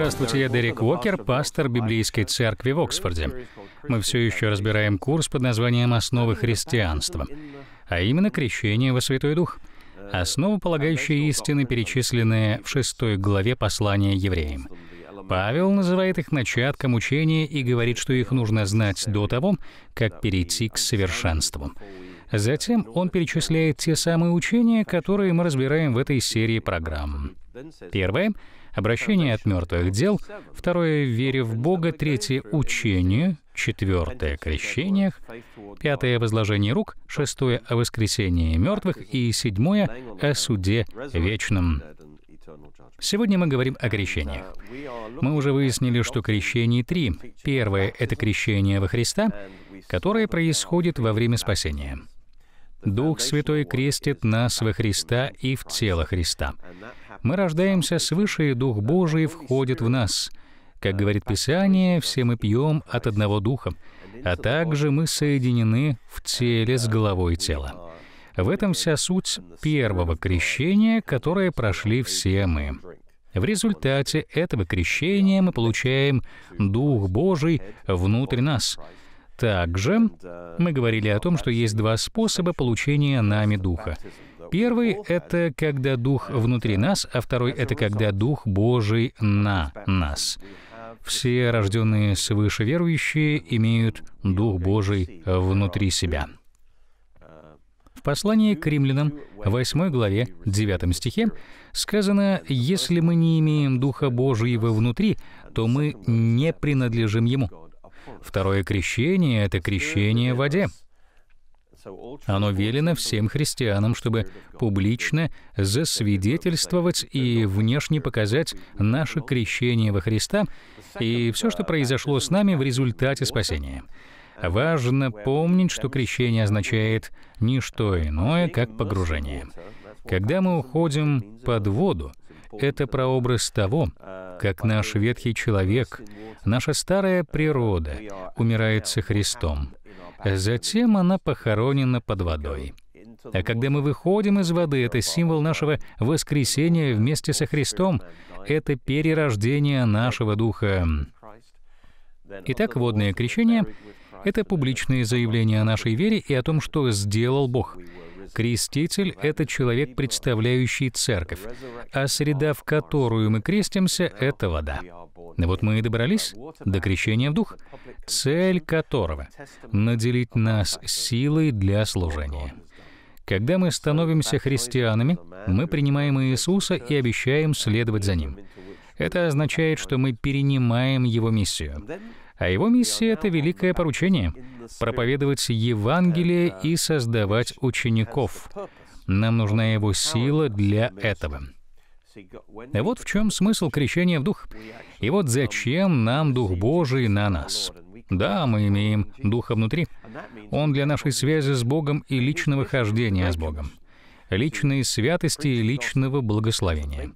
Здравствуйте, я Дерек Уокер, пастор Библейской церкви в Оксфорде. Мы все еще разбираем курс под названием «Основы христианства», а именно крещение во Святой Дух, основополагающие истины, перечисленные в шестой главе послания евреям. Павел называет их начатком учения и говорит, что их нужно знать до того, как перейти к совершенству. Затем он перечисляет те самые учения, которые мы разбираем в этой серии программ. Первое Обращение от мертвых дел, второе — вере в Бога, третье — учение, четвертое — крещениях, пятое — возложение рук, шестое — о воскресении мертвых и седьмое — о суде вечном. Сегодня мы говорим о крещениях. Мы уже выяснили, что крещений три. Первое — это крещение во Христа, которое происходит во время спасения. Дух Святой крестит нас во Христа и в тело Христа. Мы рождаемся свыше, и Дух Божий входит в нас. Как говорит Писание, все мы пьем от одного Духа, а также мы соединены в теле с головой тела. В этом вся суть первого крещения, которое прошли все мы. В результате этого крещения мы получаем Дух Божий внутрь нас — также мы говорили о том, что есть два способа получения нами Духа. Первый — это когда Дух внутри нас, а второй — это когда Дух Божий на нас. Все рожденные свыше верующие имеют Дух Божий внутри себя. В послании к римлянам, 8 главе, 9 стихе, сказано, «Если мы не имеем Духа Божьего внутри, то мы не принадлежим Ему». Второе крещение — это крещение в воде. Оно велено всем христианам, чтобы публично засвидетельствовать и внешне показать наше крещение во Христа и все, что произошло с нами в результате спасения. Важно помнить, что крещение означает не что иное, как погружение. Когда мы уходим под воду, это прообраз того, как наш ветхий человек, наша старая природа умирает со Христом. А затем она похоронена под водой. А когда мы выходим из воды, это символ нашего воскресения вместе со Христом, это перерождение нашего духа. Итак, водное крещение — это публичное заявление о нашей вере и о том, что сделал Бог. Креститель — это человек, представляющий церковь, а среда, в которую мы крестимся, — это вода. Ну вот мы и добрались до крещения в Дух, цель которого — наделить нас силой для служения. Когда мы становимся христианами, мы принимаем Иисуса и обещаем следовать за Ним. Это означает, что мы перенимаем Его миссию. А его миссия — это великое поручение — проповедовать Евангелие и создавать учеников. Нам нужна его сила для этого. вот в чем смысл крещения в Дух. И вот зачем нам Дух Божий на нас. Да, мы имеем Духа внутри. Он для нашей связи с Богом и личного хождения с Богом личной святости и личного благословения.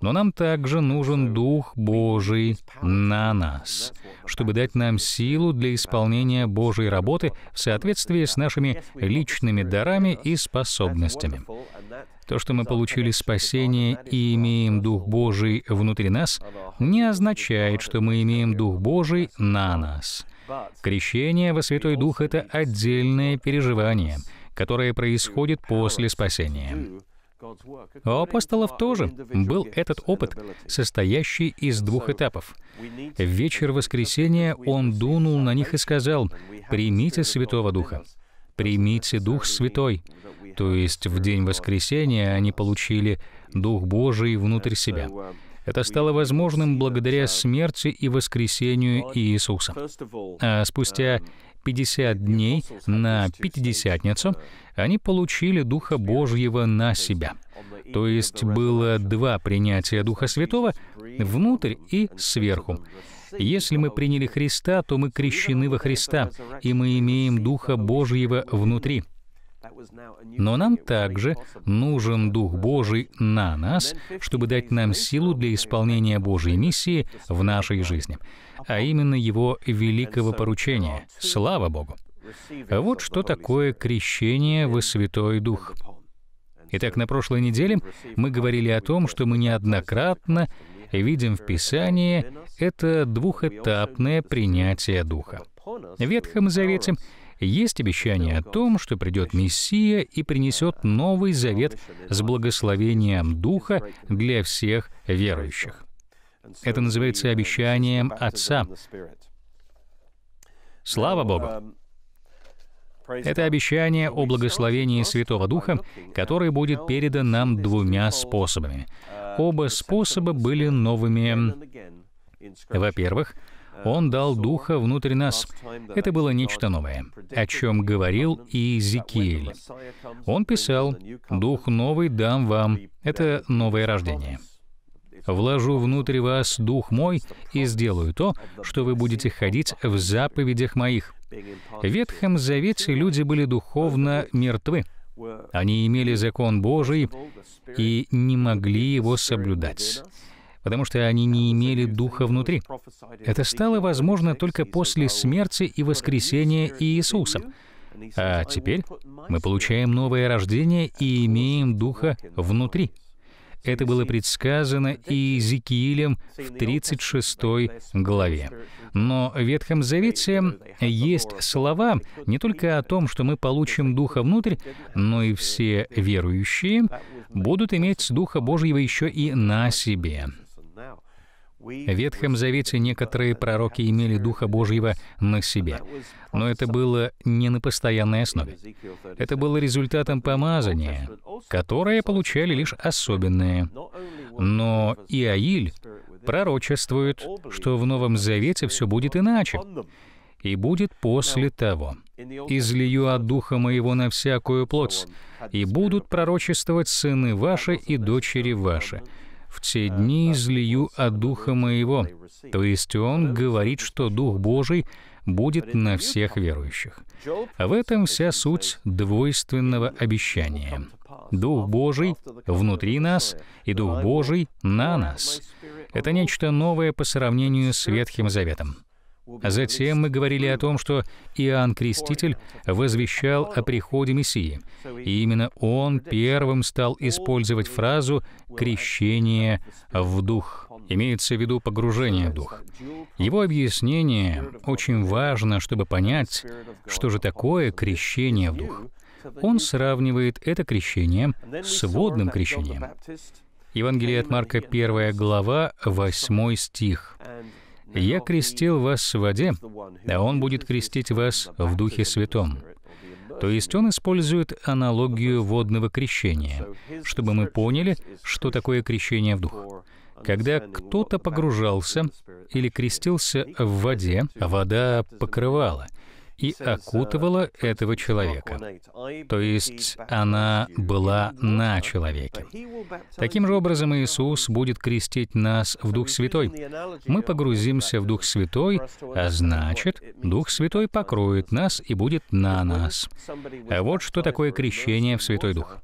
Но нам также нужен Дух Божий на нас, чтобы дать нам силу для исполнения Божьей работы в соответствии с нашими личными дарами и способностями. То, что мы получили спасение и имеем Дух Божий внутри нас, не означает, что мы имеем Дух Божий на нас. Крещение во Святой Дух — это отдельное переживание — которое происходит после спасения. У апостолов тоже был этот опыт, состоящий из двух этапов. В вечер воскресения он дунул на них и сказал, «Примите Святого Духа, примите Дух Святой». То есть в день воскресения они получили Дух Божий внутрь себя. Это стало возможным благодаря смерти и воскресению Иисуса. А спустя 50 дней на Пятидесятницу, они получили Духа Божьего на себя. То есть было два принятия Духа Святого — внутрь и сверху. Если мы приняли Христа, то мы крещены во Христа, и мы имеем Духа Божьего внутри. Но нам также нужен Дух Божий на нас, чтобы дать нам силу для исполнения Божьей миссии в нашей жизни а именно его великого поручения. Слава Богу! Вот что такое крещение во Святой Дух. Итак, на прошлой неделе мы говорили о том, что мы неоднократно видим в Писании это двухэтапное принятие Духа. В Ветхом Завете есть обещание о том, что придет Мессия и принесет Новый Завет с благословением Духа для всех верующих. Это называется обещанием Отца. Слава Богу! Это обещание о благословении Святого Духа, которое будет передан нам двумя способами. Оба способа были новыми. Во-первых, Он дал Духа внутрь нас. Это было нечто новое, о чем говорил Иезекииль. Он писал, «Дух новый дам вам». Это новое рождение вложу внутрь вас Дух мой и сделаю то, что вы будете ходить в заповедях моих». В Ветхом Завете люди были духовно мертвы. Они имели закон Божий и не могли его соблюдать потому что они не имели Духа внутри. Это стало возможно только после смерти и воскресения Иисуса. А теперь мы получаем новое рождение и имеем Духа внутри. Это было предсказано и Иезекиилем в 36 главе. Но в Ветхом Завете есть слова не только о том, что мы получим Духа внутрь, но и все верующие будут иметь Духа Божьего еще и на себе. В Ветхом Завете некоторые пророки имели Духа Божьего на себе, но это было не на постоянной основе. Это было результатом помазания, которое получали лишь особенные. Но Иаиль пророчествует, что в Новом Завете все будет иначе, и будет после того. «Излию от Духа Моего на всякую плоть, и будут пророчествовать сыны ваши и дочери ваши, в те дни излию от Духа Моего». То есть он говорит, что Дух Божий будет на всех верующих. В этом вся суть двойственного обещания. Дух Божий внутри нас и Дух Божий на нас. Это нечто новое по сравнению с Ветхим Заветом. Затем мы говорили о том, что Иоанн Креститель возвещал о приходе Мессии, и именно он первым стал использовать фразу «крещение в дух», имеется в виду погружение в дух. Его объяснение очень важно, чтобы понять, что же такое крещение в дух. Он сравнивает это крещение с водным крещением. Евангелие от Марка, 1 глава, 8 стих. «Я крестил вас в воде, а Он будет крестить вас в Духе Святом». То есть он использует аналогию водного крещения, чтобы мы поняли, что такое крещение в Дух. Когда кто-то погружался или крестился в воде, вода покрывала — и uh, окутывала этого человека. То есть она была на человеке. Таким же образом Иисус будет крестить нас в Дух Святой. Мы погрузимся в Дух Святой, а значит, Дух Святой покроет нас и будет на нас. А вот что такое крещение в Святой Дух.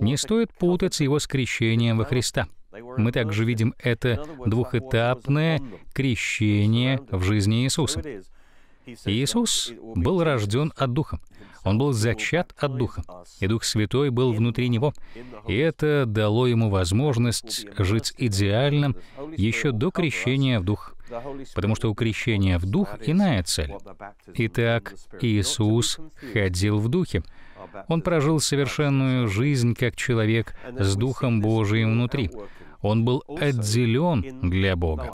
Не стоит путать его с крещением во Христа. Мы также видим это двухэтапное крещение в жизни Иисуса. Иисус был рожден от Духа. Он был зачат от Духа, и Дух Святой был внутри Него. И это дало Ему возможность жить идеальным еще до крещения в Дух, потому что у крещения в Дух иная цель. Итак, Иисус ходил в Духе. Он прожил совершенную жизнь как человек с Духом Божиим внутри. Он был отделен для Бога.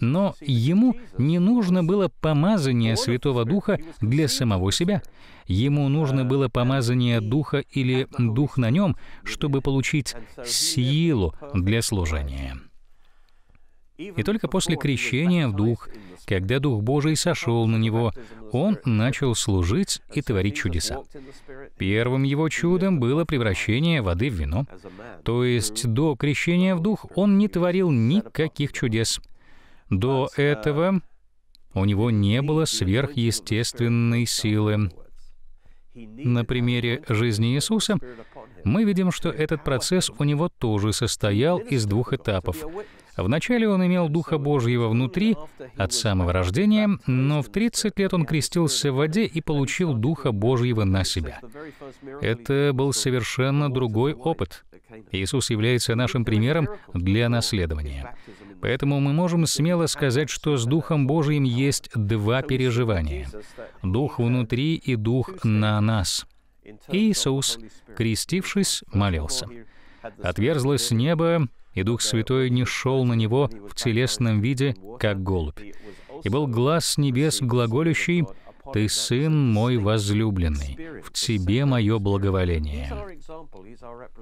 Но ему не нужно было помазание Святого Духа для самого себя. Ему нужно было помазание Духа или Дух на нем, чтобы получить силу для служения. И только после крещения в Дух, когда Дух Божий сошел на него, он начал служить и творить чудеса. Первым его чудом было превращение воды в вино. То есть до крещения в Дух он не творил никаких чудес. До этого у него не было сверхъестественной силы. На примере жизни Иисуса мы видим, что этот процесс у него тоже состоял из двух этапов — Вначале он имел Духа Божьего внутри, от самого рождения, но в 30 лет он крестился в воде и получил Духа Божьего на себя. Это был совершенно другой опыт. Иисус является нашим примером для наследования. Поэтому мы можем смело сказать, что с Духом Божьим есть два переживания. Дух внутри и Дух на нас. Иисус, крестившись, молился отверзлось небо, и Дух Святой не шел на него в телесном виде, как голубь. И был глаз небес глаголющий, «Ты Сын мой возлюбленный, в Тебе мое благоволение».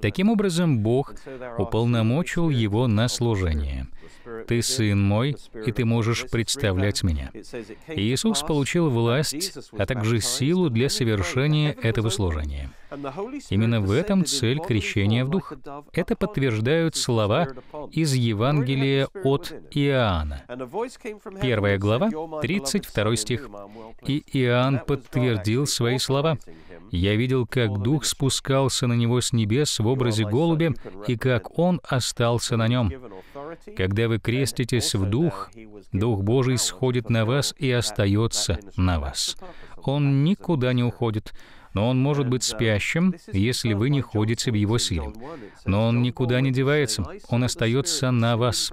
Таким образом, Бог уполномочил его на служение — «Ты Сын мой, и ты можешь представлять Меня». Иисус получил власть, а также силу для совершения этого служения. Именно в этом цель крещения в Дух. Это подтверждают слова из Евангелия от Иоанна. Первая глава, 32 стих. «И Иоанн подтвердил свои слова. Я видел, как Дух спускался на него с небес в образе голубя, и как он остался на нем. Когда вы креститесь в Дух, Дух Божий сходит на вас и остается на вас. Он никуда не уходит, но он может быть спящим, если вы не ходите в его силе. Но он никуда не девается, он остается на вас.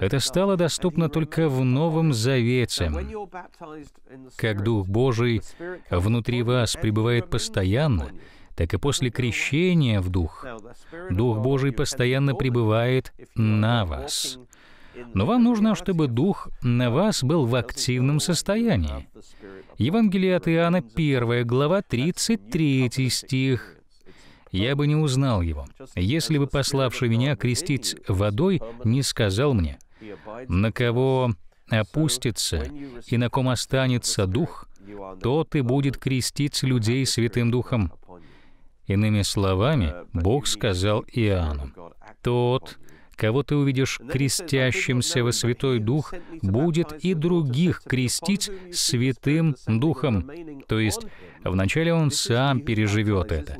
Это стало доступно только в Новом Завете. Как Дух Божий внутри вас пребывает постоянно, так и после крещения в Дух. Дух Божий постоянно пребывает на вас. Но вам нужно, чтобы Дух на вас был в активном состоянии. Евангелие от Иоанна, 1 глава, 33 стих. «Я бы не узнал его, если бы пославший меня крестить водой не сказал мне, на кого опустится и на ком останется Дух, тот и будет крестить людей Святым Духом. Иными словами, э, Бог сказал Иоанну, «Тот, кого ты увидишь крестящимся во Святой Дух, будет и других крестить Святым Духом». То есть вначале он сам переживет это,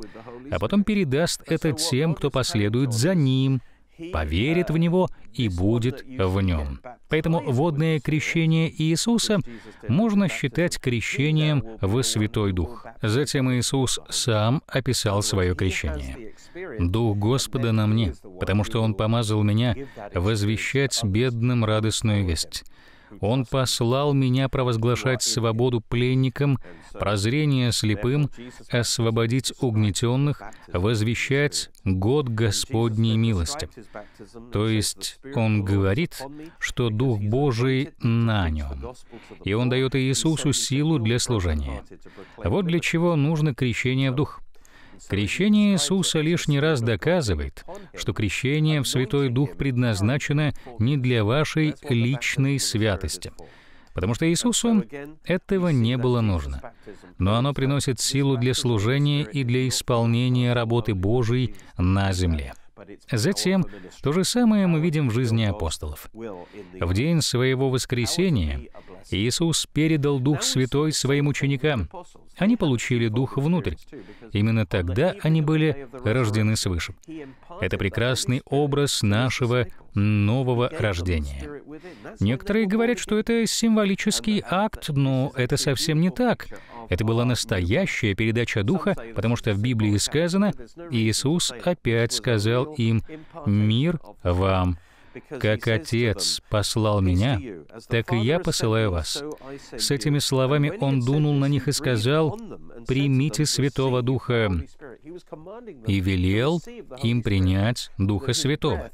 а потом передаст это тем, кто последует за ним — поверит в Него и будет в Нем. Поэтому водное крещение Иисуса можно считать крещением в Святой Дух. Затем Иисус сам описал свое крещение. «Дух Господа на мне, потому что Он помазал меня возвещать бедным радостную весть». Он послал меня провозглашать свободу пленникам, прозрение слепым, освободить угнетенных, возвещать год Господней милости. То есть он говорит, что Дух Божий на нем. И он дает Иисусу силу для служения. Вот для чего нужно крещение в Дух. Крещение Иисуса лишний раз доказывает, что крещение в Святой Дух предназначено не для вашей личной святости, потому что Иисусу этого не было нужно. Но оно приносит силу для служения и для исполнения работы Божией на земле. Затем то же самое мы видим в жизни апостолов. В день своего воскресения Иисус передал Дух Святой своим ученикам. Они получили Дух внутрь. Именно тогда они были рождены свыше. Это прекрасный образ нашего нового рождения. Некоторые говорят, что это символический акт, но это совсем не так. Это была настоящая передача Духа, потому что в Библии сказано, Иисус опять сказал им «Мир вам «Как Отец послал меня, так и я посылаю вас». С этими словами он дунул на них и сказал, «Примите Святого Духа» и велел им принять Духа Святого.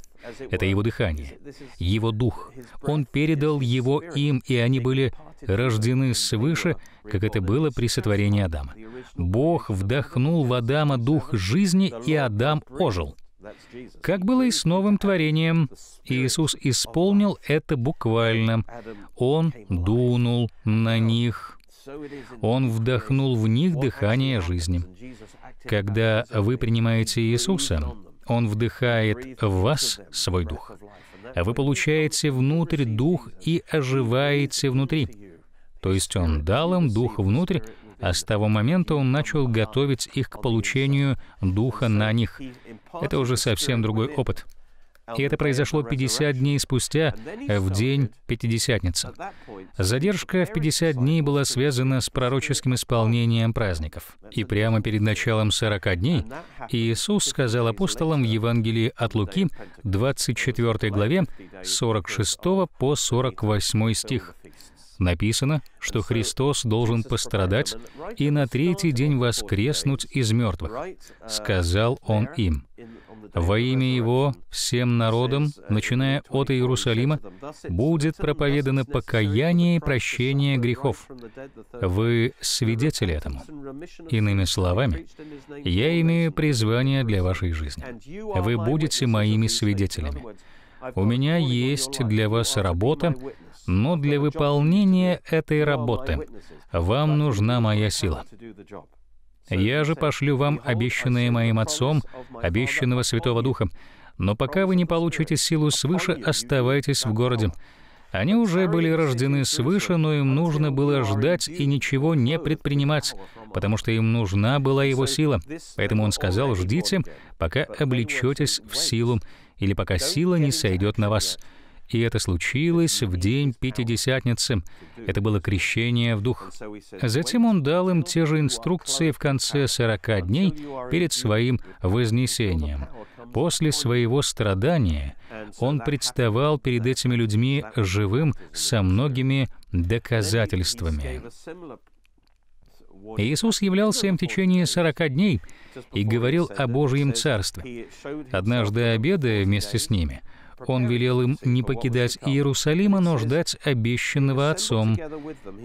Это его дыхание, его дух. Он передал его им, и они были рождены свыше, как это было при сотворении Адама. Бог вдохнул в Адама дух жизни, и Адам ожил. Как было и с новым творением, Иисус исполнил это буквально. Он дунул на них. Он вдохнул в них дыхание жизни. Когда вы принимаете Иисуса, Он вдыхает в вас свой дух. Вы получаете внутрь дух и оживаете внутри. То есть Он дал им дух внутрь, а с того момента он начал готовить их к получению духа на них. Это уже совсем другой опыт. И это произошло 50 дней спустя, в день Пятидесятницы. Задержка в 50 дней была связана с пророческим исполнением праздников. И прямо перед началом 40 дней Иисус сказал апостолам в Евангелии от Луки, 24 главе, 46 по 48 стих, Написано, что Христос должен пострадать и на третий день воскреснуть из мертвых, сказал Он им. Во имя Его всем народам, начиная от Иерусалима, будет проповедано покаяние и прощение грехов. Вы свидетели этому. Иными словами, я имею призвание для вашей жизни. Вы будете моими свидетелями. У меня есть для вас работа, но для выполнения этой работы вам нужна моя сила. Я же пошлю вам обещанное моим Отцом, обещанного Святого Духа. Но пока вы не получите силу свыше, оставайтесь в городе. Они уже были рождены свыше, но им нужно было ждать и ничего не предпринимать, потому что им нужна была его сила. Поэтому он сказал, ждите, пока облечетесь в силу, или пока сила не сойдет на вас и это случилось в день Пятидесятницы. Это было крещение в Дух. Затем он дал им те же инструкции в конце 40 дней перед своим вознесением. После своего страдания он представал перед этими людьми живым со многими доказательствами. Иисус являлся им в течение 40 дней и говорил о Божьем Царстве. Однажды обедая вместе с ними, он велел им не покидать Иерусалима, но ждать обещанного Отцом.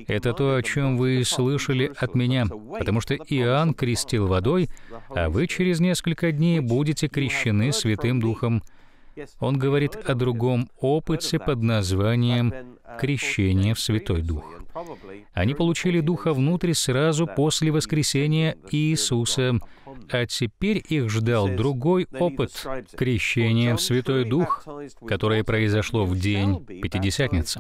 Это то, о чем вы слышали от меня, потому что Иоанн крестил водой, а вы через несколько дней будете крещены Святым Духом. Он говорит о другом опыте под названием «крещение в Святой Дух». Они получили Духа внутрь сразу после воскресения Иисуса, а теперь их ждал другой опыт — крещение в Святой Дух, которое произошло в день Пятидесятницы,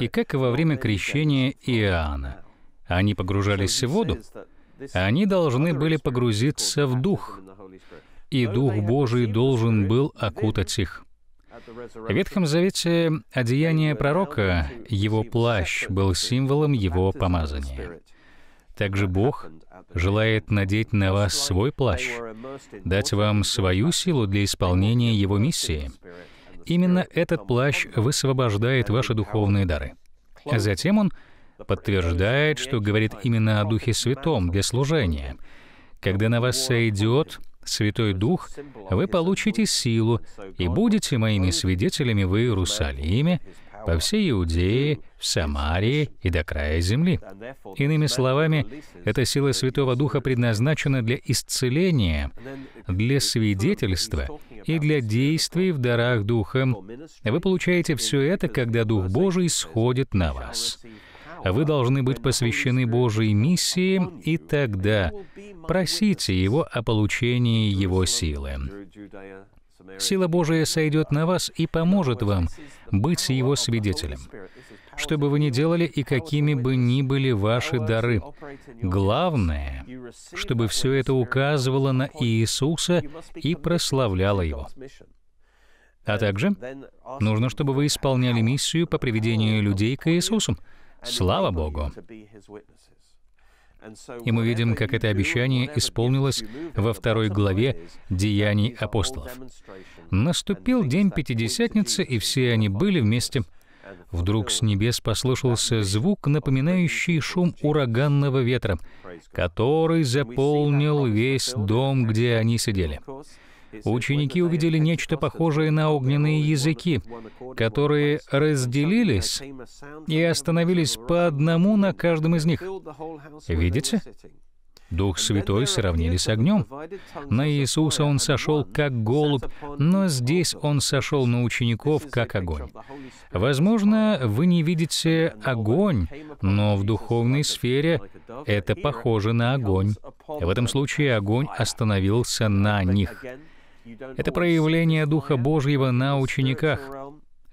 и как и во время крещения Иоанна. Они погружались в воду, они должны были погрузиться в Дух и Дух Божий должен был окутать их. В Ветхом Завете одеяние пророка, его плащ, был символом его помазания. Также Бог желает надеть на вас свой плащ, дать вам свою силу для исполнения Его миссии. Именно этот плащ высвобождает ваши духовные дары. А затем он подтверждает, что говорит именно о Духе Святом для служения. Когда на вас сойдет Святой Дух, вы получите силу и будете моими свидетелями в Иерусалиме, по всей Иудее, в Самарии и до края земли. Иными словами, эта сила Святого Духа предназначена для исцеления, для свидетельства и для действий в дарах Духа. Вы получаете все это, когда Дух Божий сходит на вас. Вы должны быть посвящены Божьей миссии, и тогда просите Его о получении Его силы. Сила Божия сойдет на вас и поможет вам быть Его свидетелем. Что бы вы ни делали и какими бы ни были ваши дары, главное, чтобы все это указывало на Иисуса и прославляло Его. А также нужно, чтобы вы исполняли миссию по приведению людей к Иисусу. Слава Богу! И мы видим, как это обещание исполнилось во второй главе «Деяний апостолов». «Наступил день Пятидесятницы, и все они были вместе». Вдруг с небес послышался звук, напоминающий шум ураганного ветра, который заполнил весь дом, где они сидели ученики увидели нечто похожее на огненные языки, которые разделились и остановились по одному на каждом из них. Видите? Дух Святой сравнили с огнем. На Иисуса он сошел как голубь, но здесь он сошел на учеников как огонь. Возможно, вы не видите огонь, но в духовной сфере это похоже на огонь. В этом случае огонь остановился на них. Это проявление Духа Божьего на учениках.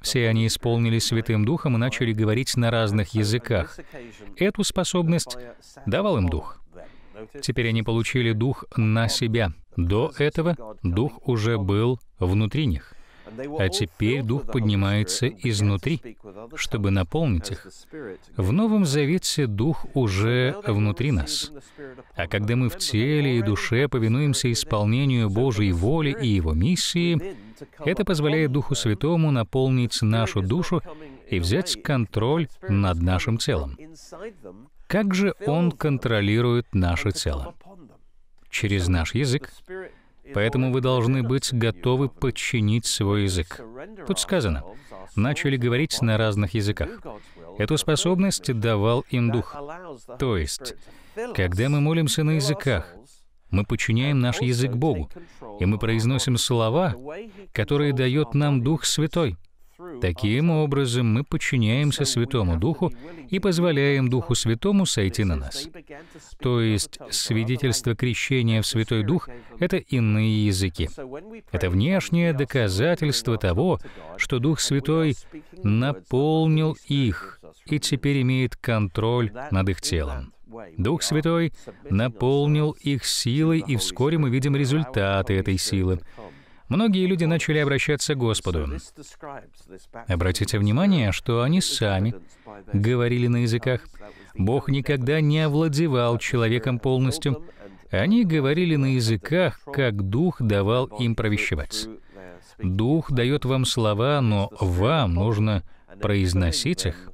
Все они исполнились Святым Духом и начали говорить на разных языках. Эту способность давал им Дух. Теперь они получили Дух на себя. До этого Дух уже был внутри них. А теперь Дух поднимается изнутри, чтобы наполнить их. В Новом Завете Дух уже внутри нас. А когда мы в теле и душе повинуемся исполнению Божьей воли и Его миссии, это позволяет Духу Святому наполнить нашу душу и взять контроль над нашим телом. Как же Он контролирует наше тело? Через наш язык, Поэтому вы должны быть готовы подчинить свой язык. Тут сказано, начали говорить на разных языках. Эту способность давал им Дух. То есть, когда мы молимся на языках, мы подчиняем наш язык Богу, и мы произносим слова, которые дает нам Дух Святой — Таким образом, мы подчиняемся Святому Духу и позволяем Духу Святому сойти на нас. То есть свидетельство крещения в Святой Дух — это иные языки. Это внешнее доказательство того, что Дух Святой наполнил их и теперь имеет контроль над их телом. Дух Святой наполнил их силой, и вскоре мы видим результаты этой силы. Многие люди начали обращаться к Господу. Обратите внимание, что они сами говорили на языках. Бог никогда не овладевал человеком полностью. Они говорили на языках, как Дух давал им провещевать. Дух дает вам слова, но вам нужно произносить их.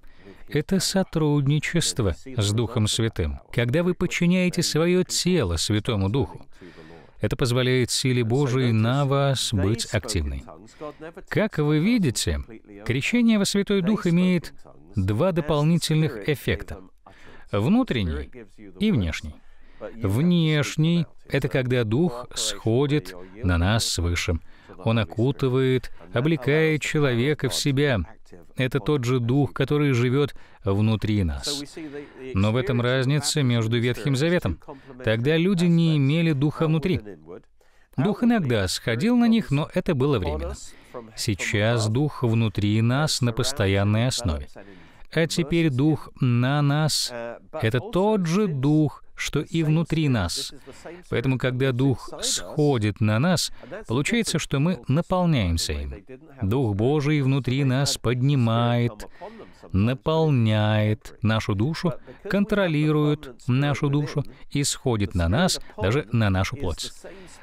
Это сотрудничество с Духом Святым, когда вы подчиняете свое тело Святому Духу. Это позволяет силе Божией на вас быть активной. Как вы видите, крещение во Святой Дух имеет два дополнительных эффекта — внутренний и внешний. Внешний — это когда Дух сходит на нас свыше — он окутывает, облекает человека в себя. Это тот же Дух, который живет внутри нас. Но в этом разница между Ветхим Заветом. Тогда люди не имели Духа внутри. Дух иногда сходил на них, но это было временно. Сейчас Дух внутри нас на постоянной основе. А теперь Дух на нас — это тот же Дух, что и внутри нас. Поэтому, когда Дух сходит на нас, получается, что мы наполняемся им. Дух Божий внутри нас поднимает, наполняет нашу душу, контролирует нашу душу и сходит на нас, даже на нашу плоть.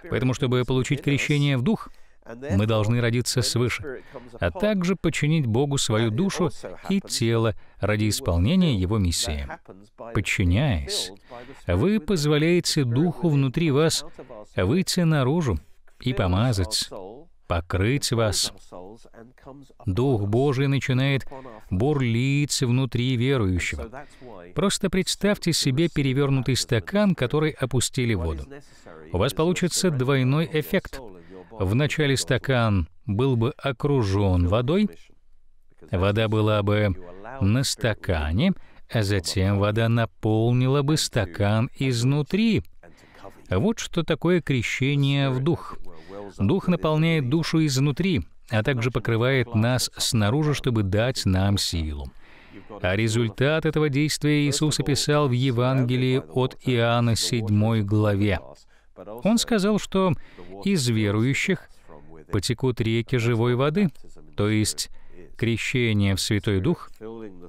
Поэтому, чтобы получить крещение в Дух — мы должны родиться свыше, а также подчинить Богу свою душу и тело ради исполнения Его миссии. Подчиняясь, вы позволяете Духу внутри вас выйти наружу и помазать, покрыть вас. Дух Божий начинает бурлить внутри верующего. Просто представьте себе перевернутый стакан, который опустили в воду. У вас получится двойной эффект — вначале стакан был бы окружен водой, вода была бы на стакане, а затем вода наполнила бы стакан изнутри. Вот что такое крещение в дух. Дух наполняет душу изнутри, а также покрывает нас снаружи, чтобы дать нам силу. А результат этого действия Иисус описал в Евангелии от Иоанна 7 главе. Он сказал, что из верующих потекут реки живой воды, то есть крещение в Святой Дух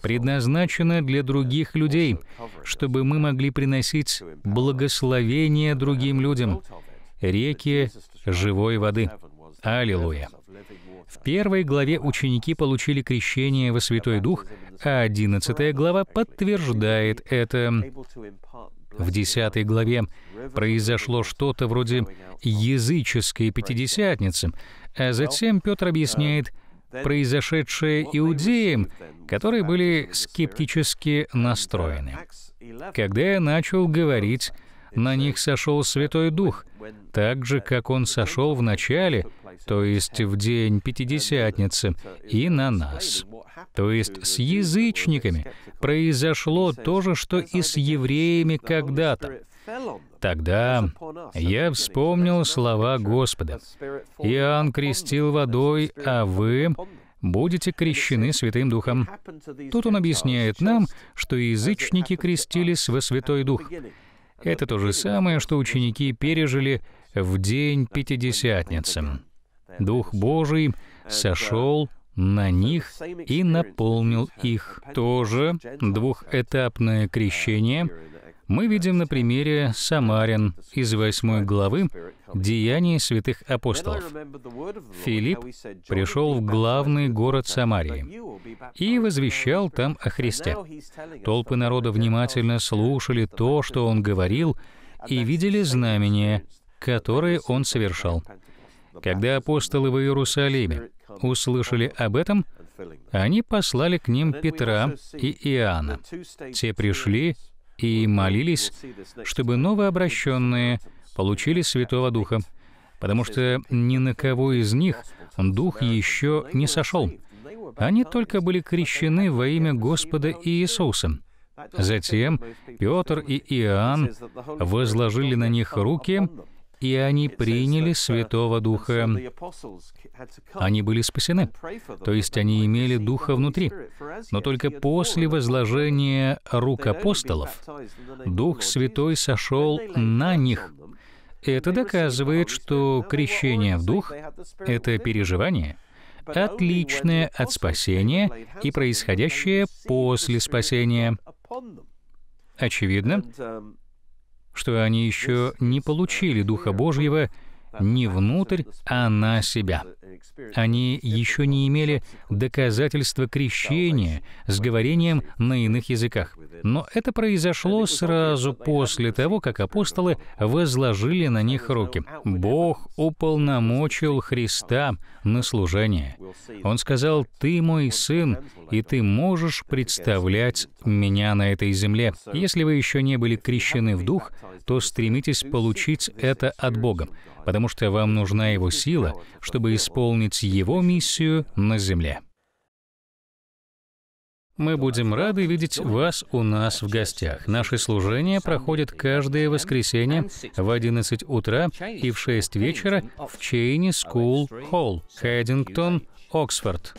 предназначено для других людей, чтобы мы могли приносить благословение другим людям, реки живой воды. Аллилуйя! В первой главе ученики получили крещение во Святой Дух, а одиннадцатая глава подтверждает это в 10 главе произошло что-то вроде языческой пятидесятницы, а затем Петр объясняет произошедшее иудеям, которые были скептически настроены. Когда я начал говорить на них сошел Святой Дух, так же, как Он сошел в начале, то есть в день Пятидесятницы, и на нас. То есть с язычниками произошло то же, что и с евреями когда-то. Тогда я вспомнил слова Господа. «Иоанн крестил водой, а вы будете крещены Святым Духом». Тут он объясняет нам, что язычники крестились во Святой Дух — это то же самое, что ученики пережили в день Пятидесятницы. Дух Божий сошел на них и наполнил их. Тоже двухэтапное крещение — мы видим на примере Самарин из 8 главы «Деяний святых апостолов». Филипп пришел в главный город Самарии и возвещал там о Христе. Толпы народа внимательно слушали то, что он говорил, и видели знамения, которые он совершал. Когда апостолы в Иерусалиме услышали об этом, они послали к ним Петра и Иоанна. Те пришли и молились, чтобы новообращенные получили Святого Духа, потому что ни на кого из них Дух еще не сошел. Они только были крещены во имя Господа Иисуса. Затем Петр и Иоанн возложили на них руки, и они приняли uh, Святого Духа. Они были спасены, то есть они имели Духа внутри. Но только после возложения рук апостолов Дух Святой сошел на них. Это доказывает, что крещение в Дух — это переживание, отличное от спасения и происходящее после спасения. Очевидно, um, что они еще не получили Духа Божьего не внутрь, а на себя. Они еще не имели доказательства крещения с говорением на иных языках. Но это произошло сразу после того, как апостолы возложили на них руки. Бог уполномочил Христа на служение. Он сказал, «Ты мой сын, и ты можешь представлять меня на этой земле». Если вы еще не были крещены в Дух, то стремитесь получить это от Бога потому что вам нужна Его сила, чтобы исполнить Его миссию на земле. Мы будем рады видеть вас у нас в гостях. Наши служения проходят каждое воскресенье в 11 утра и в 6 вечера в Чейни Скул Холл, Хэддингтон, Оксфорд.